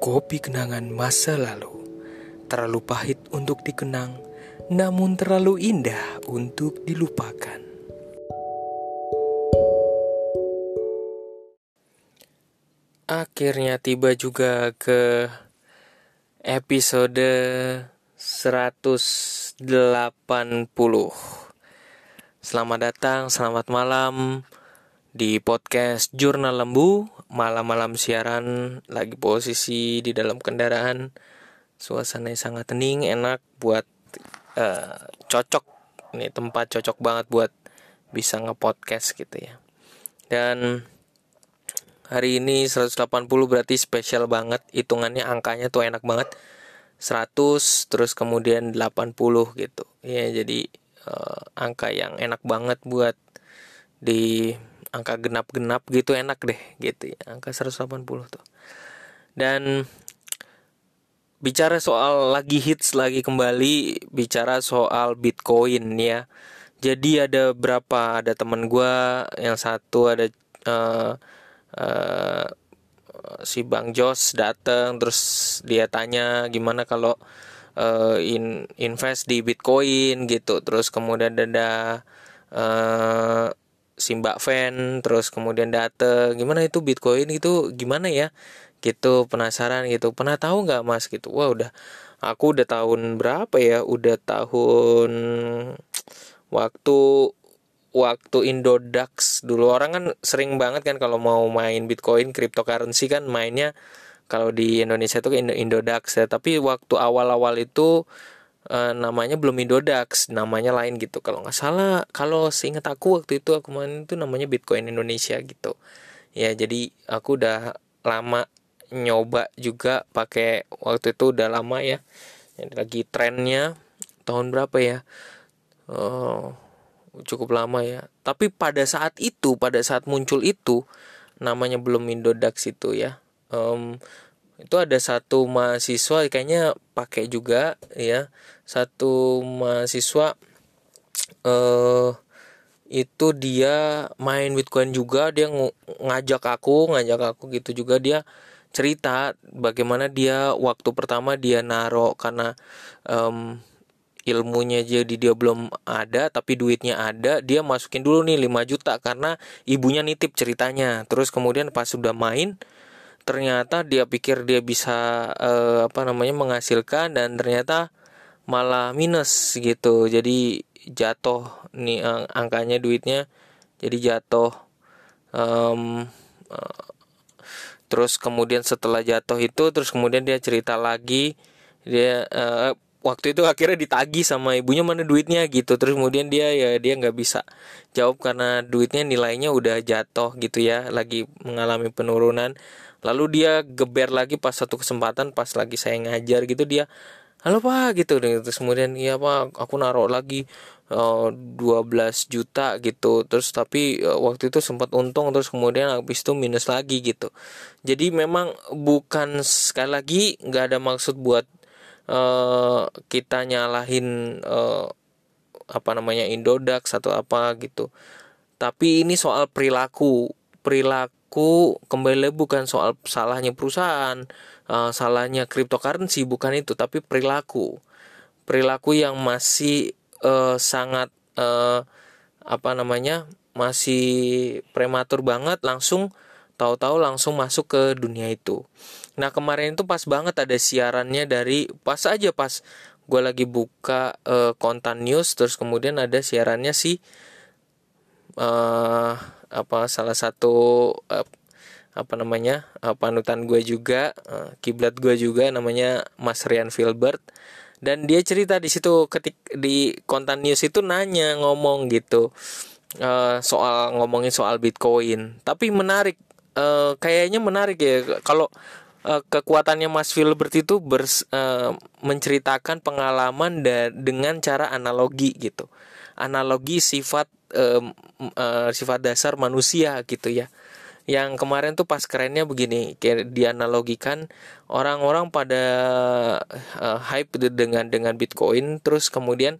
kopi kenangan masa lalu. Terlalu pahit untuk dikenang, namun terlalu indah untuk dilupakan. Akhirnya tiba juga ke episode 180. Selamat datang, selamat malam di podcast Jurnal Lembu malam-malam siaran lagi posisi di dalam kendaraan yang sangat tening enak buat uh, cocok ini tempat cocok banget buat bisa nge podcast gitu ya dan hari ini 180 berarti spesial banget hitungannya angkanya tuh enak banget 100 terus kemudian 80 gitu ya jadi uh, angka yang enak banget buat di angka genap-genap gitu enak deh gitu ya. Angka 180 tuh. Dan bicara soal lagi hits lagi kembali bicara soal Bitcoin ya. Jadi ada berapa? Ada teman gua yang satu ada uh, uh, si Bang Jos datang terus dia tanya gimana kalau uh, in invest di Bitcoin gitu. Terus kemudian ada uh, Simba fan terus kemudian data gimana itu Bitcoin itu gimana ya gitu penasaran gitu pernah tahu nggak mas gitu wah udah aku udah tahun berapa ya udah tahun waktu waktu Indodax dulu orang kan sering banget kan kalau mau main Bitcoin cryptocurrency kan mainnya kalau di Indonesia itu indo Indodax ya tapi waktu awal-awal itu uh, namanya belum Indodax, namanya lain gitu. Kalau nggak salah, kalau seingat aku waktu itu aku main itu namanya Bitcoin Indonesia gitu. Ya, jadi aku udah lama nyoba juga pakai waktu itu udah lama ya. lagi trennya tahun berapa ya? Oh, cukup lama ya. Tapi pada saat itu, pada saat muncul itu namanya belum Indodax itu ya. Um, itu ada satu mahasiswa kayaknya pakai juga ya satu mahasiswa eh itu dia main Bitcoin juga dia ng ngajak aku ngajak aku gitu juga dia cerita bagaimana dia waktu pertama dia naro karena um, ilmunya jadi dia belum ada tapi duitnya ada dia masukin dulu nih 5 juta karena ibunya nitip ceritanya terus kemudian pas sudah main ternyata dia pikir dia bisa eh, apa namanya menghasilkan dan ternyata malah minus gitu jadi jatuh nih eh, angkanya duitnya jadi jatuh um, terus kemudian setelah jatuh itu terus kemudian dia cerita lagi dia uh, waktu itu akhirnya ditagi sama ibunya mana duitnya gitu terus kemudian dia ya dia nggak bisa jawab karena duitnya nilainya udah jatuh gitu ya lagi mengalami penurunan lalu dia geber lagi pas satu kesempatan pas lagi saya ngajar gitu dia halo pak gitu terus kemudian iya pak aku naruh lagi uh, belas juta gitu terus tapi uh, waktu itu sempat untung terus kemudian habis itu minus lagi gitu jadi memang bukan sekali lagi nggak ada maksud buat uh, kita nyalahin uh, apa namanya Indodax atau apa gitu tapi ini soal perilaku perilaku kembali bukan soal salahnya perusahaan, uh, salahnya cryptocurrency bukan itu, tapi perilaku. Perilaku yang masih uh, sangat uh, apa namanya? masih prematur banget langsung tahu-tahu langsung masuk ke dunia itu. Nah kemarin itu pas banget ada siarannya dari pas aja pas gue lagi buka uh, kontan news terus kemudian ada siarannya si uh, apa salah satu uh, apa namanya uh, panutan gue juga uh, kiblat gue juga namanya Mas Rian Filbert dan dia cerita di situ ketik di konten news itu nanya ngomong gitu uh, soal ngomongin soal Bitcoin tapi menarik uh, kayaknya menarik ya kalau uh, kekuatannya Mas Filbert itu bers, uh, menceritakan pengalaman da dengan cara analogi gitu analogi sifat um, uh, sifat dasar manusia gitu ya yang kemarin tuh pas kerennya begini kayak dianalogikan orang-orang pada uh, hype dengan dengan Bitcoin terus kemudian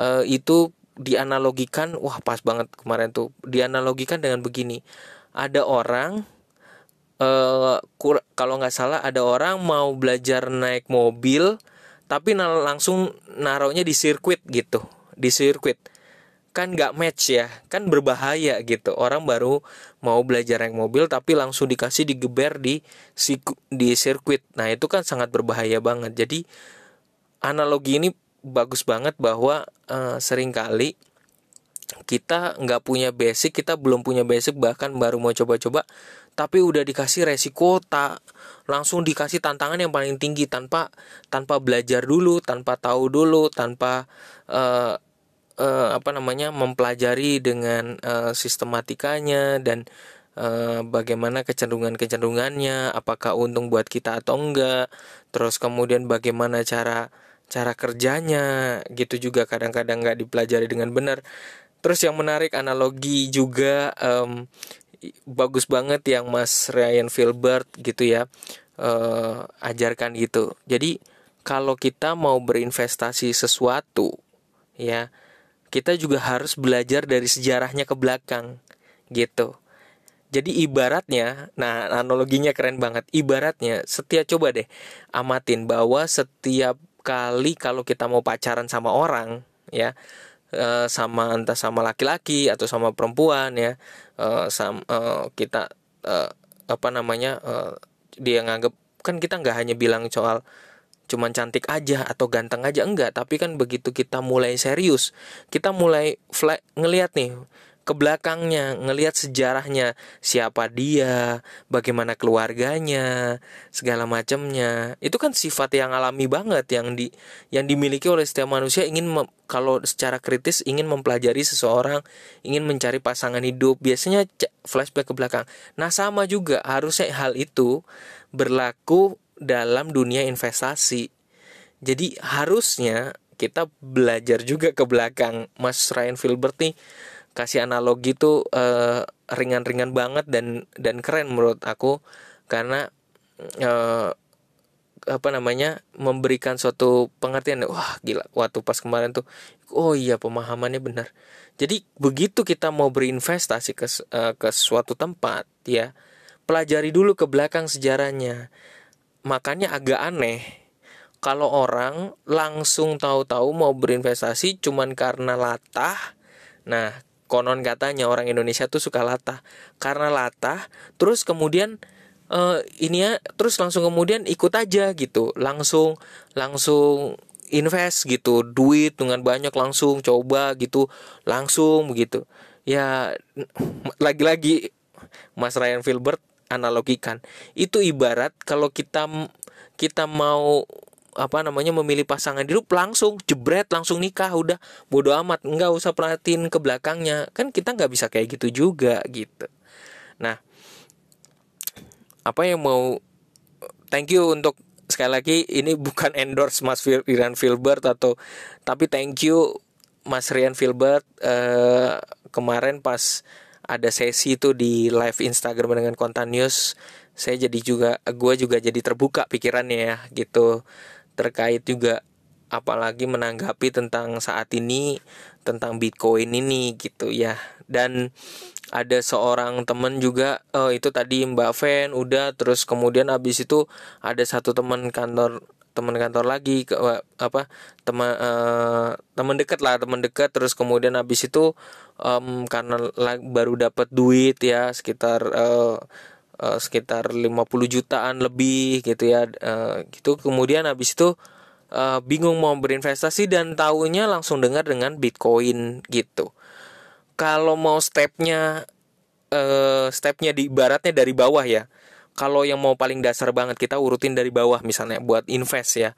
uh, itu dianalogikan wah pas banget kemarin tuh dianalogikan dengan begini ada orang uh, kalau nggak salah ada orang mau belajar naik mobil tapi langsung naruhnya di sirkuit gitu di sirkuit kan nggak match ya kan berbahaya gitu orang baru mau belajar naik mobil tapi langsung dikasih digeber di di sirkuit nah itu kan sangat berbahaya banget jadi analogi ini bagus banget bahwa uh, seringkali kita nggak punya basic kita belum punya basic bahkan baru mau coba-coba tapi udah dikasih resiko tak langsung dikasih tantangan yang paling tinggi tanpa tanpa belajar dulu tanpa tahu dulu tanpa uh, uh, apa namanya mempelajari dengan uh, sistematikanya dan uh, bagaimana kecenderungan-kecenderungannya, apakah untung buat kita atau enggak, terus kemudian bagaimana cara cara kerjanya gitu juga kadang-kadang nggak dipelajari dengan benar. Terus yang menarik analogi juga um, bagus banget yang Mas Ryan Filbert gitu ya uh, ajarkan gitu. Jadi kalau kita mau berinvestasi sesuatu ya kita juga harus belajar dari sejarahnya ke belakang gitu. Jadi ibaratnya, nah analoginya keren banget. Ibaratnya setiap coba deh amatin bahwa setiap kali kalau kita mau pacaran sama orang ya eh, sama entah sama laki-laki atau sama perempuan ya eh, sama eh, kita apa namanya dia nganggep kan kita nggak hanya bilang soal cuman cantik aja atau ganteng aja enggak tapi kan begitu kita mulai serius kita mulai flat ngelihat nih ke belakangnya ngelihat sejarahnya siapa dia bagaimana keluarganya segala macamnya itu kan sifat yang alami banget yang di yang dimiliki oleh setiap manusia ingin mem, kalau secara kritis ingin mempelajari seseorang ingin mencari pasangan hidup biasanya flashback ke belakang nah sama juga harusnya hal itu berlaku dalam dunia investasi. Jadi harusnya kita belajar juga ke belakang. Mas Ryan Filbert nih kasih analogi tuh eh, ringan-ringan banget dan dan keren menurut aku karena eh, apa namanya memberikan suatu pengertian wah gila waktu pas kemarin tuh oh iya pemahamannya benar jadi begitu kita mau berinvestasi ke uh, ke suatu tempat ya pelajari dulu ke belakang sejarahnya makanya agak aneh kalau orang langsung tahu-tahu mau berinvestasi cuman karena latah. Nah, konon katanya orang Indonesia tuh suka latah. Karena latah, terus kemudian uh, ini ya terus langsung kemudian ikut aja gitu langsung langsung invest gitu duit dengan banyak langsung coba gitu langsung begitu ya lagi-lagi Mas Ryan Filbert analogikan itu ibarat kalau kita kita mau apa namanya memilih pasangan hidup langsung jebret langsung nikah udah bodoh amat nggak usah perhatiin ke belakangnya kan kita nggak bisa kayak gitu juga gitu nah apa yang mau thank you untuk sekali lagi ini bukan endorse Mas Rian Filbert atau tapi thank you Mas Rian Filbert eh, kemarin pas ada sesi itu di live Instagram dengan kontan news saya jadi juga gue juga jadi terbuka pikirannya ya gitu terkait juga apalagi menanggapi tentang saat ini tentang Bitcoin ini gitu ya dan ada seorang temen juga oh, itu tadi Mbak Fen udah terus kemudian abis itu ada satu temen kantor teman kantor lagi ke apa teman uh, eh, teman dekat lah teman dekat terus kemudian habis itu um, karena lag, baru dapat duit ya sekitar uh, uh, sekitar 50 jutaan lebih gitu ya uh, gitu kemudian habis itu uh, bingung mau berinvestasi dan taunya langsung dengar dengan Bitcoin gitu kalau mau stepnya uh, stepnya di baratnya dari bawah ya kalau yang mau paling dasar banget kita urutin dari bawah misalnya buat invest ya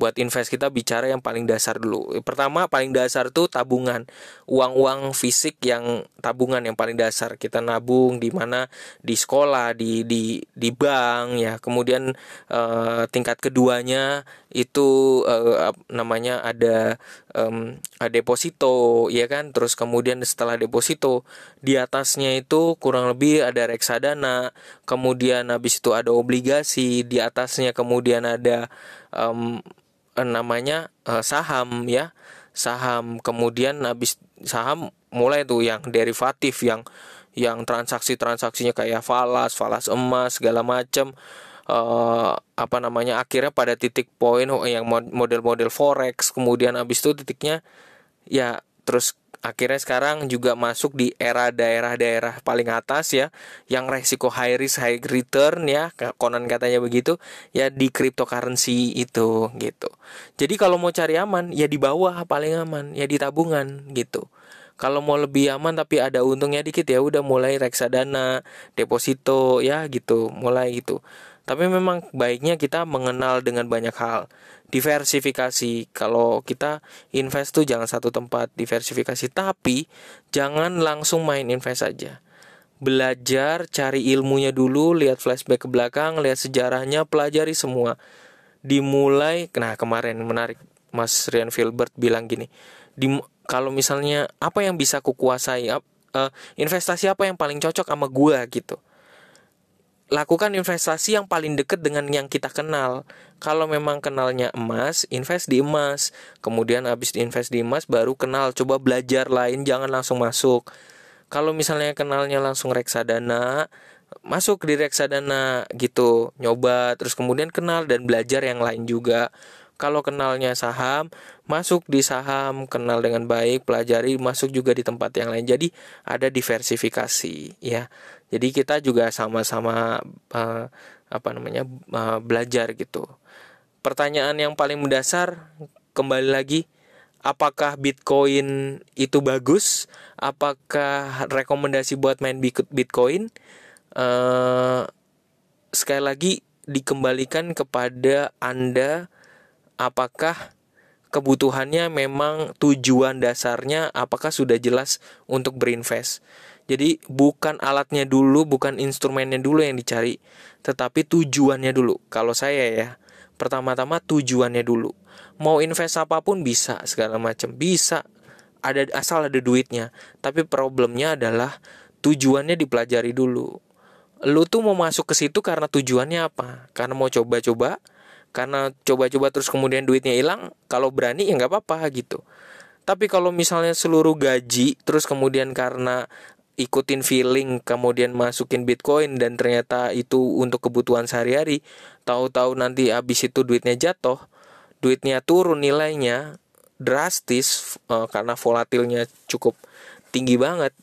buat invest kita bicara yang paling dasar dulu. Pertama paling dasar tuh tabungan. Uang-uang fisik yang tabungan yang paling dasar. Kita nabung di mana di sekolah, di di di bank ya. Kemudian eh, tingkat keduanya itu eh, namanya ada eh, deposito ya kan. Terus kemudian setelah deposito di atasnya itu kurang lebih ada reksadana, kemudian habis itu ada obligasi, di atasnya kemudian ada um, namanya uh, saham ya saham kemudian habis saham mulai tuh yang derivatif yang yang transaksi transaksinya kayak falas falas emas segala macam uh, eh, apa namanya akhirnya pada titik poin oh, yang model-model forex kemudian habis itu titiknya ya terus akhirnya sekarang juga masuk di era daerah-daerah paling atas ya yang resiko high risk high return ya konon katanya begitu ya di cryptocurrency itu gitu jadi kalau mau cari aman ya di bawah paling aman ya di tabungan gitu kalau mau lebih aman tapi ada untungnya dikit ya udah mulai reksadana deposito ya gitu mulai itu. tapi memang baiknya kita mengenal dengan banyak hal diversifikasi. Kalau kita invest tuh jangan satu tempat, diversifikasi. Tapi jangan langsung main invest aja. Belajar, cari ilmunya dulu, lihat flashback ke belakang, lihat sejarahnya, pelajari semua. Dimulai, nah kemarin menarik Mas Rian Filbert bilang gini, di, kalau misalnya apa yang bisa kukuasai, uh, investasi apa yang paling cocok sama gua gitu lakukan investasi yang paling dekat dengan yang kita kenal. Kalau memang kenalnya emas, invest di emas. Kemudian habis invest di emas baru kenal, coba belajar lain, jangan langsung masuk. Kalau misalnya kenalnya langsung reksadana, masuk di reksadana gitu, nyoba terus kemudian kenal dan belajar yang lain juga kalau kenalnya saham, masuk di saham, kenal dengan baik, pelajari, masuk juga di tempat yang lain. Jadi ada diversifikasi ya. Jadi kita juga sama-sama uh, apa namanya uh, belajar gitu. Pertanyaan yang paling mendasar kembali lagi apakah Bitcoin itu bagus? Apakah rekomendasi buat main Bitcoin? Uh, sekali lagi dikembalikan kepada Anda apakah kebutuhannya memang tujuan dasarnya apakah sudah jelas untuk berinvest. Jadi bukan alatnya dulu, bukan instrumennya dulu yang dicari, tetapi tujuannya dulu. Kalau saya ya, pertama-tama tujuannya dulu. Mau invest apapun bisa, segala macam bisa. Ada asal ada duitnya. Tapi problemnya adalah tujuannya dipelajari dulu. Lu tuh mau masuk ke situ karena tujuannya apa? Karena mau coba-coba, karena coba-coba terus kemudian duitnya hilang kalau berani ya nggak apa-apa gitu tapi kalau misalnya seluruh gaji terus kemudian karena ikutin feeling kemudian masukin bitcoin dan ternyata itu untuk kebutuhan sehari-hari tahu-tahu nanti habis itu duitnya jatuh duitnya turun nilainya drastis eh, karena volatilnya cukup tinggi banget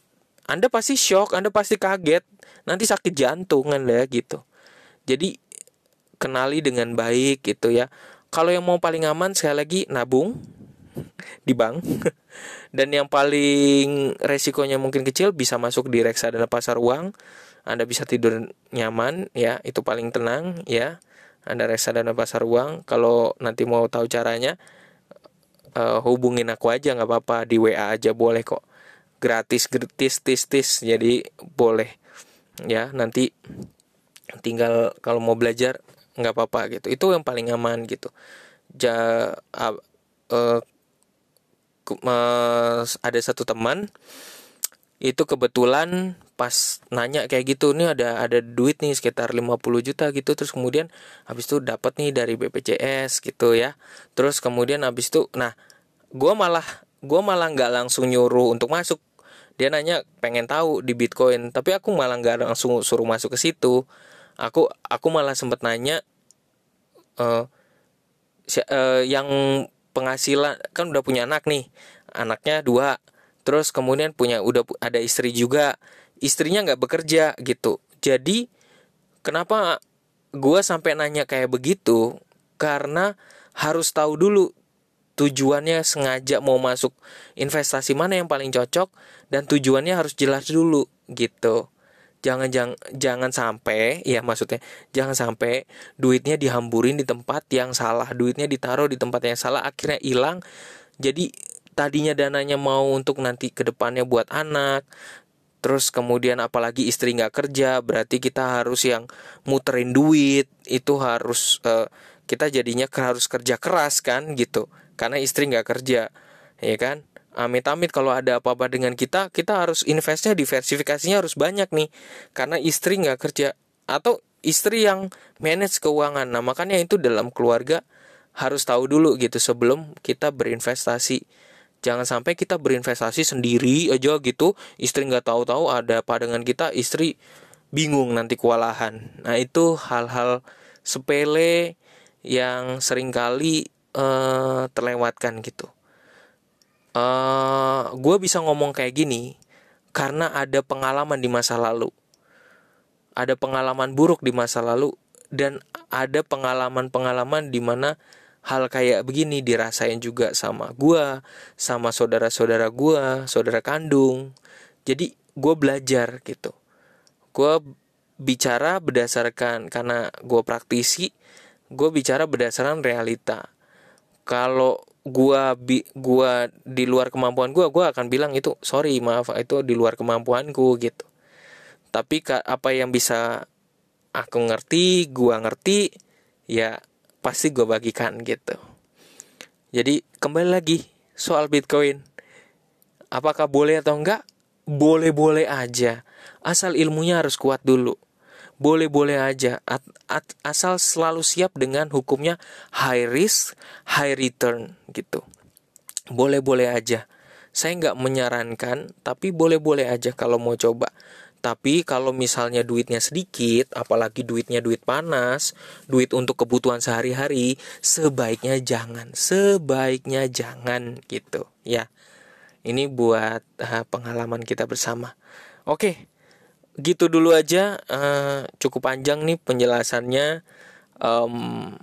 anda pasti shock anda pasti kaget nanti sakit jantung anda gitu jadi kenali dengan baik gitu ya. Kalau yang mau paling aman sekali lagi nabung di bank dan yang paling resikonya mungkin kecil bisa masuk di reksa reksadana pasar uang. Anda bisa tidur nyaman ya, itu paling tenang ya. Anda reksa reksadana pasar uang. Kalau nanti mau tahu caranya uh, hubungin aku aja nggak apa-apa di WA aja boleh kok. Gratis gratis tis tis jadi boleh ya nanti tinggal kalau mau belajar nggak apa-apa gitu itu yang paling aman gitu ja uh, uh, uh, ada satu teman itu kebetulan pas nanya kayak gitu ini ada ada duit nih sekitar 50 juta gitu terus kemudian habis itu dapat nih dari BPJS gitu ya terus kemudian habis itu nah gue malah gue malah nggak langsung nyuruh untuk masuk dia nanya pengen tahu di Bitcoin tapi aku malah nggak langsung suruh masuk ke situ aku aku malah sempat nanya uh, si, uh, yang penghasilan kan udah punya anak nih anaknya dua terus kemudian punya udah ada istri juga istrinya nggak bekerja gitu jadi kenapa gue sampai nanya kayak begitu karena harus tahu dulu tujuannya sengaja mau masuk investasi mana yang paling cocok dan tujuannya harus jelas dulu gitu jangan jangan jangan sampai ya maksudnya jangan sampai duitnya dihamburin di tempat yang salah duitnya ditaruh di tempat yang salah akhirnya hilang jadi tadinya dananya mau untuk nanti kedepannya buat anak terus kemudian apalagi istri nggak kerja berarti kita harus yang muterin duit itu harus uh, kita jadinya harus kerja keras kan gitu karena istri nggak kerja ya kan amit-amit kalau ada apa-apa dengan kita kita harus investnya diversifikasinya harus banyak nih karena istri nggak kerja atau istri yang manage keuangan nah makanya itu dalam keluarga harus tahu dulu gitu sebelum kita berinvestasi jangan sampai kita berinvestasi sendiri aja gitu istri nggak tahu-tahu ada apa dengan kita istri bingung nanti kewalahan nah itu hal-hal sepele yang seringkali eh, terlewatkan gitu Eh, gue bisa ngomong kayak gini karena ada pengalaman di masa lalu ada pengalaman buruk di masa lalu dan ada pengalaman-pengalaman di mana hal kayak begini dirasain juga sama gue, sama saudara-saudara gue, saudara kandung. Jadi gue belajar gitu. Gue bicara berdasarkan karena gue praktisi, gue bicara berdasarkan realita. Kalau gua bi gua di luar kemampuan gua gua akan bilang itu sorry maaf itu di luar kemampuanku gitu tapi kak apa yang bisa aku ngerti gua ngerti ya pasti gua bagikan gitu jadi kembali lagi soal bitcoin apakah boleh atau enggak boleh-boleh aja asal ilmunya harus kuat dulu boleh-boleh aja at, at, asal selalu siap dengan hukumnya high risk high return gitu boleh-boleh aja saya nggak menyarankan tapi boleh-boleh aja kalau mau coba tapi kalau misalnya duitnya sedikit, apalagi duitnya duit panas, duit untuk kebutuhan sehari-hari, sebaiknya jangan, sebaiknya jangan gitu ya. Ini buat uh, pengalaman kita bersama. Oke, gitu dulu aja uh, cukup panjang nih penjelasannya um,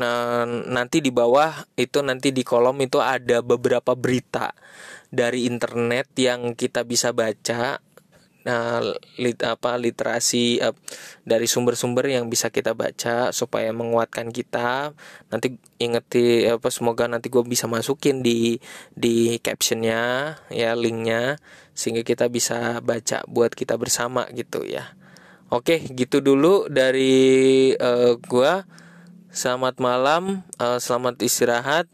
nah, nanti di bawah itu nanti di kolom itu ada beberapa berita dari internet yang kita bisa baca uh, lit apa literasi uh, dari sumber-sumber yang bisa kita baca supaya menguatkan kita nanti ingeti apa semoga nanti gue bisa masukin di di captionnya ya linknya sehingga kita bisa baca buat kita bersama gitu ya oke gitu dulu dari uh, eh, gue selamat malam uh, selamat istirahat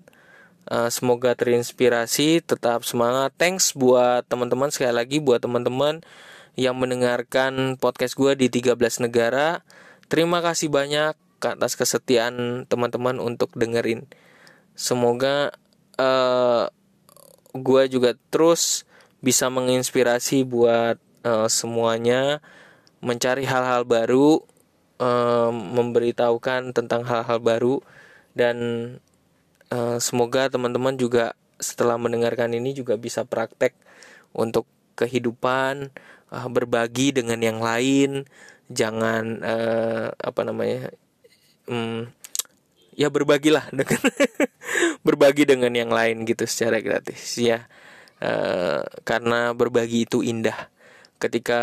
eh, semoga terinspirasi, tetap semangat. Thanks buat teman-teman sekali lagi buat teman-teman yang mendengarkan podcast gue di 13 negara. Terima kasih banyak atas kesetiaan teman-teman untuk dengerin. Semoga uh, eh, gue juga terus bisa menginspirasi buat uh, semuanya mencari hal-hal baru, uh, memberitahukan tentang hal-hal baru dan uh, semoga teman-teman juga setelah mendengarkan ini juga bisa praktek untuk kehidupan uh, berbagi dengan yang lain jangan uh, apa namanya um, ya berbagilah dengan berbagi dengan yang lain gitu secara gratis ya uh, karena berbagi itu indah ketika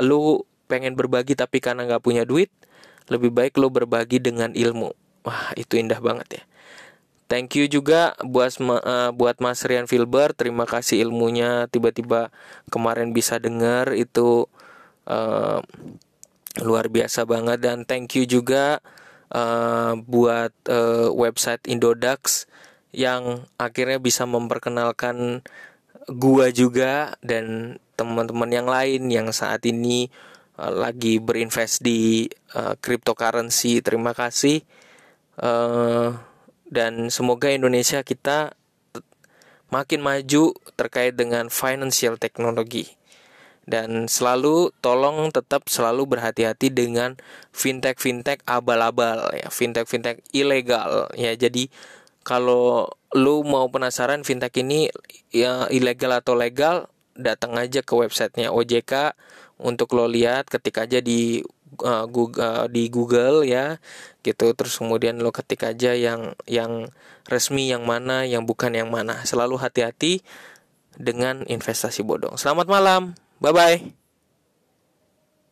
lu pengen berbagi tapi karena nggak punya duit lebih baik lo berbagi dengan ilmu wah itu indah banget ya Thank you juga buat uh, buat Mas Rian Filber, terima kasih ilmunya tiba-tiba kemarin bisa dengar itu uh, luar biasa banget dan thank you juga uh, buat uh, website Indodax yang akhirnya bisa memperkenalkan gua juga dan teman-teman yang lain yang saat ini uh, lagi berinvest di uh, cryptocurrency. Terima kasih. Uh, dan semoga Indonesia kita makin maju terkait dengan financial technology. Dan selalu tolong tetap selalu berhati-hati dengan fintech-fintech abal-abal ya, fintech-fintech ilegal ya. Jadi kalau lu mau penasaran fintech ini ya ilegal atau legal, datang aja ke websitenya OJK untuk lo lihat ketik aja di uh, Google, uh, di Google ya gitu terus kemudian lo ketik aja yang yang resmi yang mana yang bukan yang mana selalu hati-hati dengan investasi bodong selamat malam bye bye